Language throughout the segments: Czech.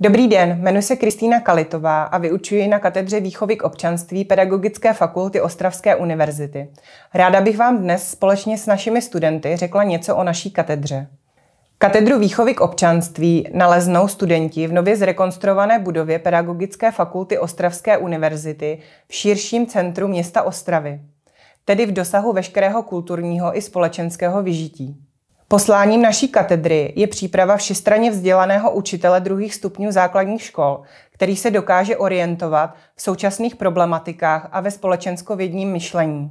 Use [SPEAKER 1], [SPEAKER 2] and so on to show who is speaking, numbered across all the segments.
[SPEAKER 1] Dobrý den, jmenuji se Kristýna Kalitová a vyučuji na katedře výchovy k občanství Pedagogické fakulty Ostravské univerzity. Ráda bych vám dnes společně s našimi studenty řekla něco o naší katedře. Katedru výchovy k občanství naleznou studenti v nově zrekonstruované budově Pedagogické fakulty Ostravské univerzity v širším centru města Ostravy, tedy v dosahu veškerého kulturního i společenského vyžití. Posláním naší katedry je příprava všestranně vzdělaného učitele druhých stupňů základních škol, který se dokáže orientovat v současných problematikách a ve společenskovědním myšlení.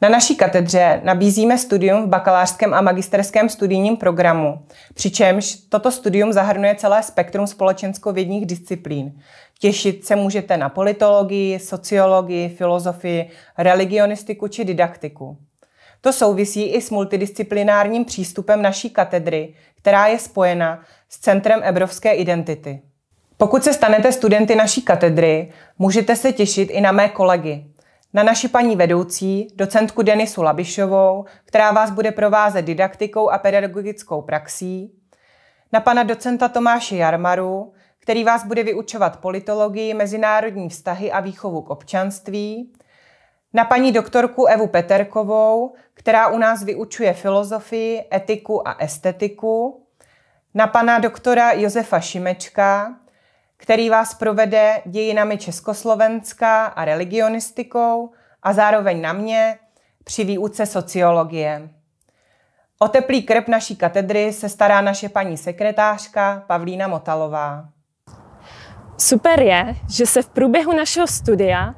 [SPEAKER 1] Na naší katedře nabízíme studium v bakalářském a magisterském studijním programu, přičemž toto studium zahrnuje celé spektrum společenskovědních disciplín. Těšit se můžete na politologii, sociologii, filozofii, religionistiku či didaktiku. To souvisí i s multidisciplinárním přístupem naší katedry, která je spojena s Centrem Ebrovské identity. Pokud se stanete studenty naší katedry, můžete se těšit i na mé kolegy. Na naši paní vedoucí, docentku Denisu Labišovou, která vás bude provázet didaktikou a pedagogickou praxí, na pana docenta Tomáše Jarmaru, který vás bude vyučovat politologii, mezinárodní vztahy a výchovu k občanství, na paní doktorku Evu Peterkovou, která u nás vyučuje filozofii, etiku a estetiku. Na pana doktora Josefa Šimečka, který vás provede dějinami Československa a religionistikou a zároveň na mě při výuce sociologie. O teplý krb naší katedry se stará naše paní sekretářka Pavlína Motalová.
[SPEAKER 2] Super je, že se v průběhu našeho studia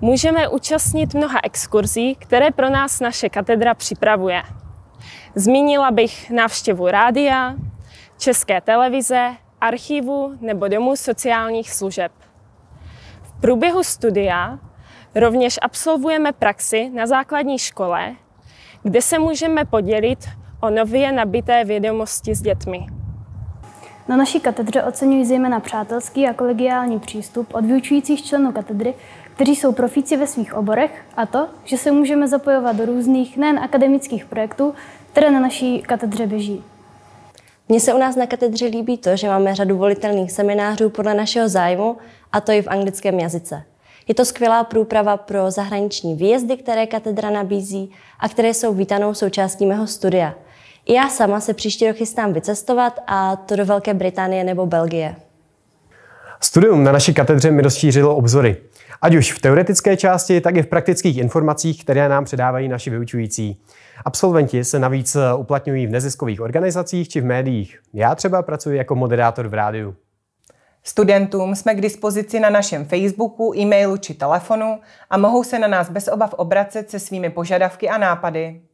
[SPEAKER 2] můžeme účastnit mnoha exkurzí, které pro nás naše katedra připravuje. Zmínila bych návštěvu rádia, české televize, archivu nebo domů sociálních služeb. V průběhu studia rovněž absolvujeme praxi na základní škole, kde se můžeme podělit o
[SPEAKER 3] nově nabité
[SPEAKER 2] vědomosti s dětmi.
[SPEAKER 3] Na naší katedře oceňují zejména přátelský a kolegiální přístup od vyučujících členů katedry, kteří jsou profíci ve svých oborech a to, že se můžeme zapojovat do různých nejen akademických projektů, které na naší katedře běží. Mně se u nás na katedře líbí to, že máme řadu volitelných seminářů podle našeho zájmu, a to i v anglickém jazyce. Je to skvělá průprava pro zahraniční výjezdy, které katedra nabízí a které jsou vítanou součástí mého studia – já sama se příští rok chystám vycestovat a to do Velké Británie nebo Belgie.
[SPEAKER 1] Studium na naší katedře mi rozšířilo obzory. Ať už v teoretické části, tak i v praktických informacích, které nám předávají naši vyučující. Absolventi se navíc uplatňují v neziskových organizacích či v médiích. Já třeba pracuji jako moderátor v rádiu. Studentům jsme k dispozici na našem Facebooku, e-mailu či telefonu a mohou se na nás bez obav obracet se svými požadavky a nápady.